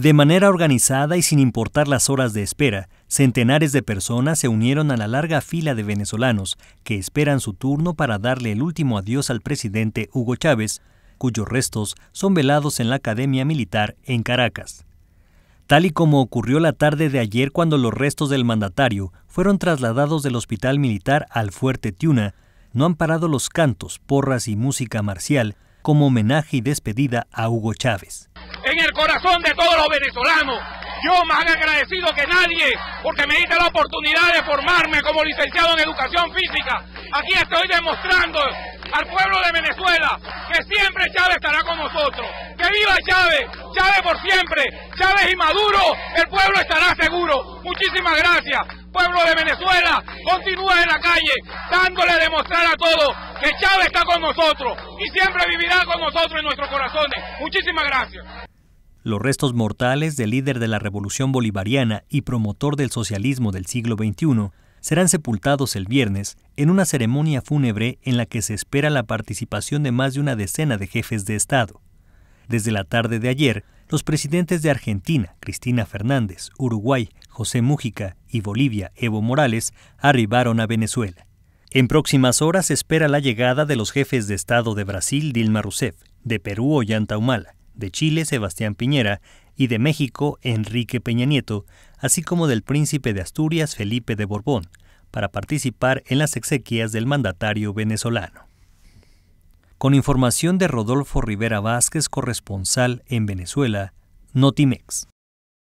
De manera organizada y sin importar las horas de espera, centenares de personas se unieron a la larga fila de venezolanos que esperan su turno para darle el último adiós al presidente Hugo Chávez, cuyos restos son velados en la Academia Militar en Caracas. Tal y como ocurrió la tarde de ayer cuando los restos del mandatario fueron trasladados del Hospital Militar al Fuerte Tiuna, no han parado los cantos, porras y música marcial como homenaje y despedida a Hugo Chávez en el corazón de todos los venezolanos. Yo más agradecido que nadie porque me diste la oportunidad de formarme como licenciado en educación física. Aquí estoy demostrando al pueblo de Venezuela que siempre Chávez estará con nosotros. ¡Que viva Chávez! ¡Chávez por siempre! ¡Chávez y Maduro! El pueblo estará seguro. Muchísimas gracias. Pueblo de Venezuela, continúa en la calle dándole a demostrar a todos que Chávez está con nosotros y siempre vivirá con nosotros en nuestros corazones. Muchísimas gracias. Los restos mortales del líder de la Revolución Bolivariana y promotor del socialismo del siglo XXI serán sepultados el viernes en una ceremonia fúnebre en la que se espera la participación de más de una decena de jefes de Estado. Desde la tarde de ayer, los presidentes de Argentina, Cristina Fernández, Uruguay, José Mújica y Bolivia, Evo Morales, arribaron a Venezuela. En próximas horas se espera la llegada de los jefes de Estado de Brasil, Dilma Rousseff, de Perú, Ollanta Humala, de Chile Sebastián Piñera y de México Enrique Peña Nieto, así como del príncipe de Asturias Felipe de Borbón, para participar en las exequias del mandatario venezolano. Con información de Rodolfo Rivera Vázquez, corresponsal en Venezuela, Notimex.